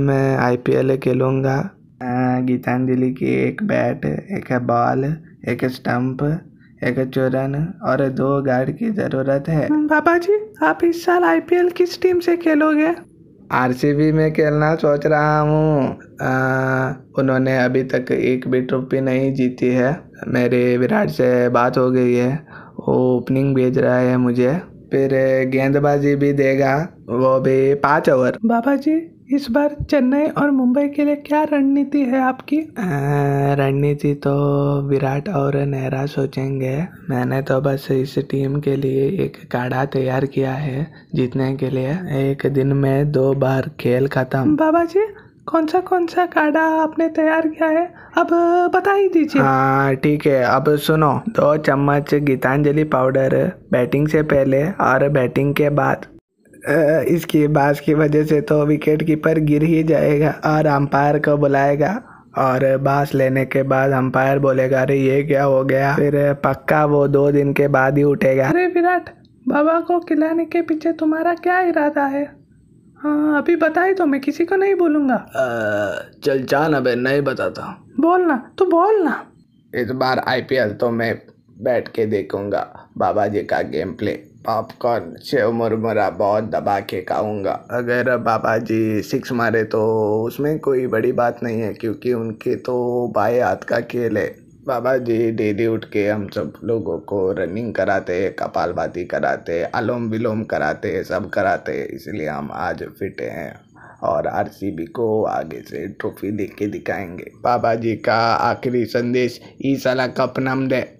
मैं I L खेलूँगा Geetanjali की एक बैट एक है बॉल एक स्टंप एक चोरन और दो गार्ड की जरूरत है हम्म, बाबा जी आप इस साल एल किस टीम से खेलोगे बी में खेलना सोच रहा हूँ उन्होंने अभी तक एक भी ट्रॉफी नहीं जीती है मेरे विराट से बात हो गई है वो ओपनिंग भेज रहा है मुझे फिर गेंदबाजी भी देगा वो भी पाँच ओवर बाबा जी इस बार चेन्नई और मुंबई के लिए क्या रणनीति है आपकी रणनीति तो विराट और नेहरा सोचेंगे मैंने तो बस इस टीम के लिए एक काढ़ा तैयार किया है जीतने के लिए एक दिन में दो बार खेल खत्म बाबा जी कौन सा कौन सा काढ़ा आपने तैयार किया है अब बता ही दीजिए हाँ ठीक है अब सुनो दो चम्मच गीतांजलि पाउडर बैटिंग से पहले और बैटिंग के बाद इसकी बाज की वजह से तो विकेट कीपर गिर ही जाएगा और अंपायर को बुलाएगा और बास लेने के बाद अंपायर बोलेगा अरे ये क्या हो गया फिर पक्का वो दो दिन के बाद ही उठेगा अरे विराट बाबा को खिलाने के पीछे तुम्हारा क्या इरादा है हाँ अभी बताई तो मैं किसी को नहीं बोलूंगा चल जान अबे नहीं बताता बोलना तू बोलना इस बार आईपीएल तो मैं बैठ के देखूँगा बाबा जी का गेम प्ले पॉपकॉर्न सेव मुरमुरा बहुत दबा के खाऊँगा अगर बाबा जी सिक्स मारे तो उसमें कोई बड़ी बात नहीं है क्योंकि उनके तो बाएँ हाथ का खेल है बाबा जी डेली उठ के हम सब लोगों को रनिंग कराते भाती कराते अलोम विलोम कराते सब कराते इसलिए हम आज फिट हैं और आरसीबी को आगे से ट्रॉफी देख के दिखाएंगे बाबा जी का आखिरी संदेश ई साला कप नाम दे